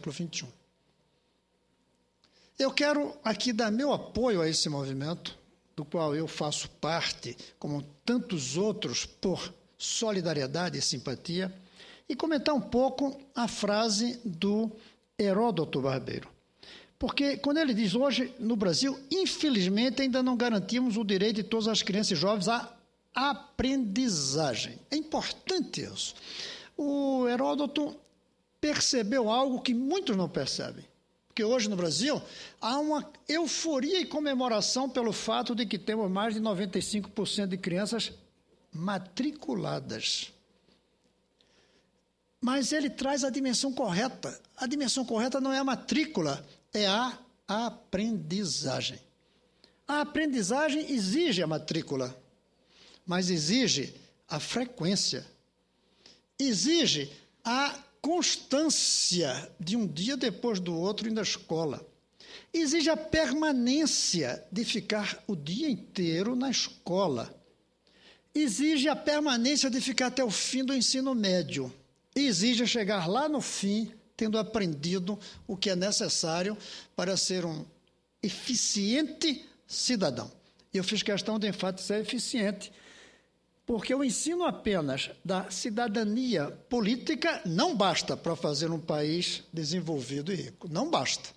século XXI. Eu quero aqui dar meu apoio a esse movimento, do qual eu faço parte, como tantos outros, por solidariedade e simpatia, e comentar um pouco a frase do Heródoto Barbeiro. Porque quando ele diz hoje no Brasil, infelizmente ainda não garantimos o direito de todas as crianças e jovens à aprendizagem. É importante isso. O Heródoto percebeu algo que muitos não percebem. Porque hoje no Brasil há uma euforia e comemoração pelo fato de que temos mais de 95% de crianças matriculadas. Mas ele traz a dimensão correta. A dimensão correta não é a matrícula, é a aprendizagem. A aprendizagem exige a matrícula, mas exige a frequência, exige a constância de um dia depois do outro na escola. Exige a permanência de ficar o dia inteiro na escola. Exige a permanência de ficar até o fim do ensino médio. Exige chegar lá no fim tendo aprendido o que é necessário para ser um eficiente cidadão. Eu fiz questão de enfatizar eficiente, porque o ensino apenas da cidadania política não basta para fazer um país desenvolvido e rico. Não basta.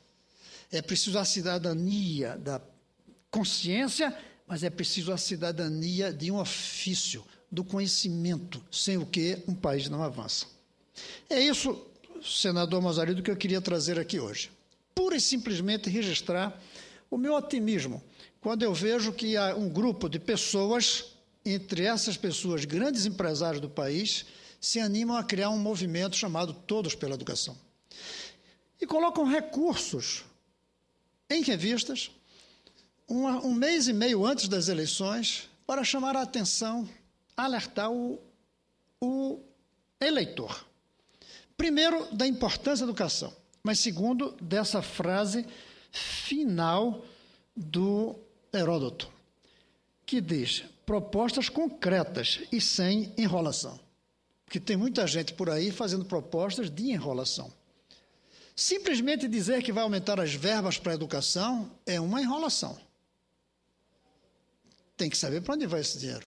É preciso a cidadania da consciência, mas é preciso a cidadania de um ofício, do conhecimento, sem o que um país não avança. É isso, senador Mazarino, que eu queria trazer aqui hoje. Pura e simplesmente registrar o meu otimismo quando eu vejo que há um grupo de pessoas entre essas pessoas, grandes empresários do país, se animam a criar um movimento chamado Todos pela Educação. E colocam recursos em revistas, um mês e meio antes das eleições, para chamar a atenção, alertar o, o eleitor. Primeiro, da importância da educação, mas segundo, dessa frase final do Heródoto, que diz: propostas concretas e sem enrolação. Porque tem muita gente por aí fazendo propostas de enrolação. Simplesmente dizer que vai aumentar as verbas para a educação é uma enrolação. Tem que saber para onde vai esse dinheiro.